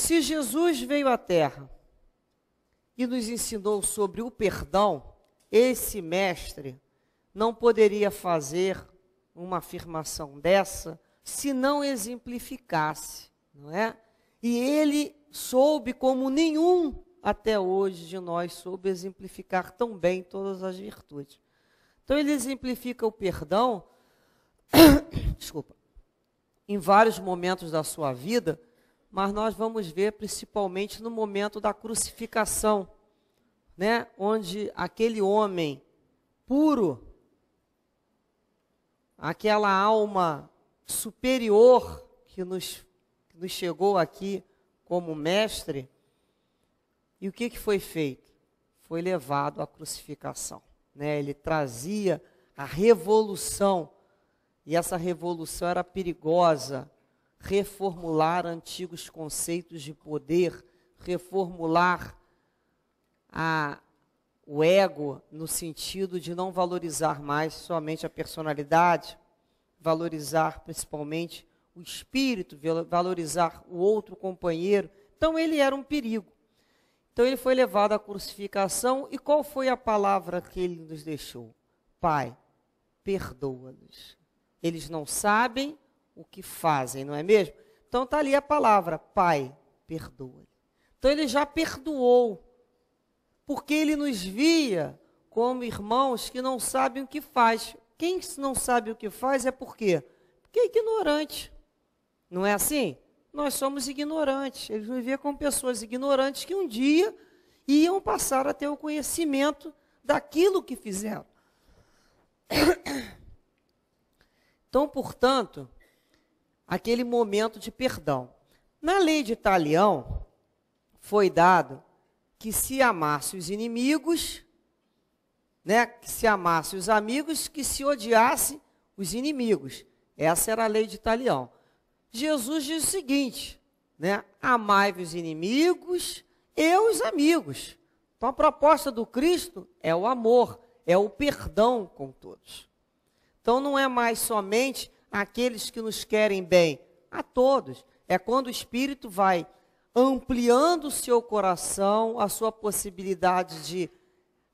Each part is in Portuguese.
Se Jesus veio à Terra e nos ensinou sobre o perdão, esse mestre não poderia fazer uma afirmação dessa se não exemplificasse, não é? E ele soube, como nenhum até hoje de nós soube exemplificar tão bem todas as virtudes. Então ele exemplifica o perdão, desculpa, em vários momentos da sua vida mas nós vamos ver principalmente no momento da crucificação, né? Onde aquele homem puro, aquela alma superior que nos, que nos chegou aqui como mestre, e o que, que foi feito? Foi levado à crucificação. Né? Ele trazia a revolução, e essa revolução era perigosa reformular antigos conceitos de poder, reformular a, o ego no sentido de não valorizar mais somente a personalidade, valorizar principalmente o espírito, valorizar o outro companheiro. Então ele era um perigo. Então ele foi levado à crucificação e qual foi a palavra que ele nos deixou? Pai, perdoa-nos. Eles não sabem o que fazem, não é mesmo? Então está ali a palavra, Pai, perdoa. Então ele já perdoou, porque ele nos via como irmãos que não sabem o que faz. Quem não sabe o que faz é por quê? Porque é ignorante. Não é assim? Nós somos ignorantes. Ele nos via como pessoas ignorantes que um dia iam passar a ter o conhecimento daquilo que fizeram. Então, portanto, aquele momento de perdão. Na lei de Italião, foi dado que se amasse os inimigos, né, que se amasse os amigos, que se odiasse os inimigos. Essa era a lei de Italião. Jesus diz o seguinte, né, amai os inimigos e os amigos. Então a proposta do Cristo é o amor, é o perdão com todos. Então não é mais somente àqueles que nos querem bem, a todos. É quando o espírito vai ampliando o seu coração, a sua possibilidade de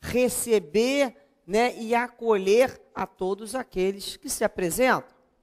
receber né, e acolher a todos aqueles que se apresentam.